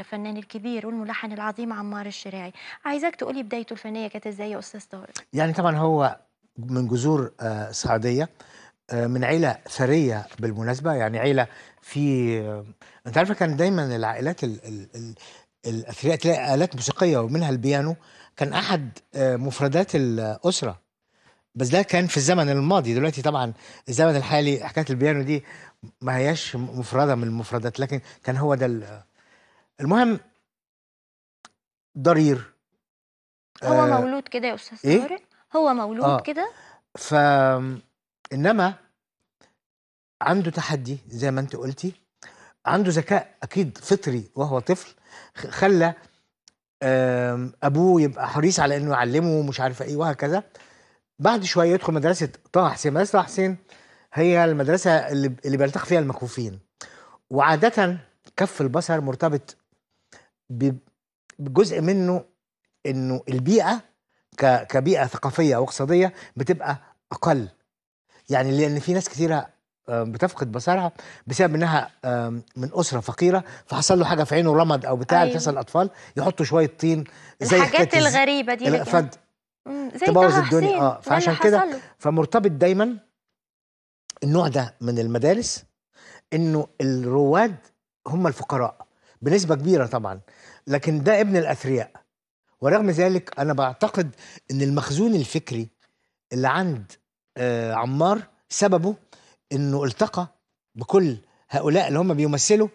للفنان الكبير والملحن العظيم عمار الشراعي عايزاك تقولي بدايته الفنيه كانت ازاي يا استاذ طارق يعني طبعا هو من جذور آه، سعوديه آه، من عيلة ثرية بالمناسبة يعني عيلة في آه، أنت عارفة كان دايما العائلات ال... ال... ال... الأثرياء تلاقي آلات موسيقية ومنها البيانو كان أحد مفردات الأسرة بس ده كان في الزمن الماضي دلوقتي طبعا الزمن الحالي حكاية البيانو دي ما هياش مفردة من المفردات لكن كان هو ده المهم ضرير هو آه مولود كده يا استاذ إيه؟ طارق هو مولود آه. كده ف انما عنده تحدي زي ما انت قلتي عنده ذكاء اكيد فطري وهو طفل خلى ابوه يبقى حريص على انه يعلمه ومش عارفه ايه وهكذا بعد شويه يدخل مدرسه طه حسين مدرسه طه حسين هي المدرسه اللي اللي بيلتقي فيها المكفوفين وعاده كف البصر مرتبط جزء منه انه البيئه كبيئه ثقافيه او اقتصاديه بتبقى اقل يعني لان في ناس كثيره آه، بتفقد بصرها بسبب انها آه، من اسره فقيره فحصل له حاجه في عينه رمد او بتاع أيوة. تحصل الاطفال يحطوا شويه طين زي الحاجات الغريبه دي فد تبوظ الدنيا اه فعشان كده فمرتبط دايما النوع ده من المدارس انه الرواد هم الفقراء بنسبه كبيره طبعا لكن ده ابن الاثرياء ورغم ذلك انا بعتقد ان المخزون الفكري اللي عند آه، عمار سببه انه التقى بكل هؤلاء اللي هم بيمثلوا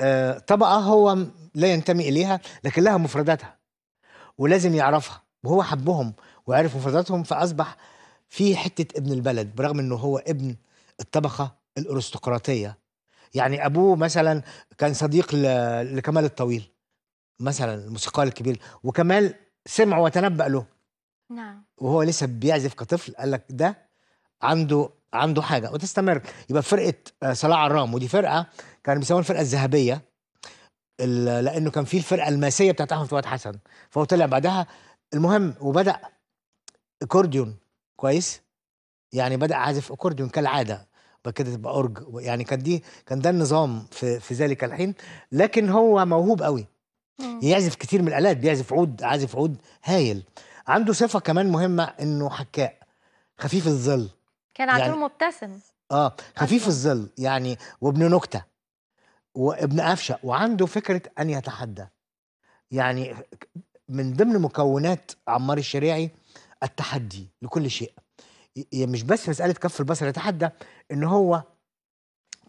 آه، طبقه هو لا ينتمي اليها لكن لها مفرداتها ولازم يعرفها وهو حبهم وعرف مفرداتهم فاصبح في حته ابن البلد برغم انه هو ابن الطبقه الارستقراطيه يعني ابوه مثلا كان صديق لكمال الطويل مثلا الموسيقار الكبير وكمال سمع وتنبأ له نعم وهو لسه بيعزف كطفل قال لك ده عنده عنده حاجه وتستمر يبقى فرقه آه، صلاح عرام ودي فرقه كانوا بيسموها الفرقه الذهبيه لانه كان في الفرقه الماسيه بتاعت احمد فؤاد حسن فهو طلع بعدها المهم وبدا اكورديون كويس يعني بدا عازف اكورديون كالعاده كده تبقى اورج يعني كان دي كان ده النظام في في ذلك الحين لكن هو موهوب قوي يعزف كتير من الالات بيعزف عود عازف عود هايل عنده صفه كمان مهمه انه حكاء خفيف الظل كان على يعني مبتسم اه خفيف الظل يعني وابن نكته وابن قفشه وعنده فكره ان يتحدى يعني من ضمن مكونات عمار الشريعي التحدي لكل شيء هي مش بس مساله كف البصر يتحدى ان هو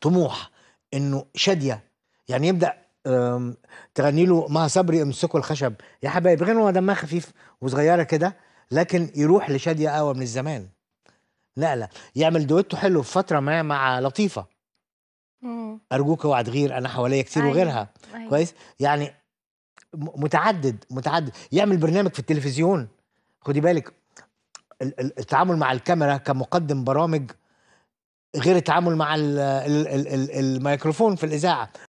طموح انه شاديه يعني يبدا تغني له مع صبري امسكوا الخشب يا حبايب غنوه دمها خفيف وصغيره كده لكن يروح لشاديه قوي من الزمان لا لا يعمل دويتو حلو في فتره ما مع لطيفه مم. ارجوك اوعى تغير انا حواليا كتير أيوة، وغيرها أيوة. كويس يعني متعدد متعدد يعمل برنامج في التلفزيون خدي بالك التعامل مع الكاميرا كمقدم برامج غير التعامل مع الميكروفون في الاذاعه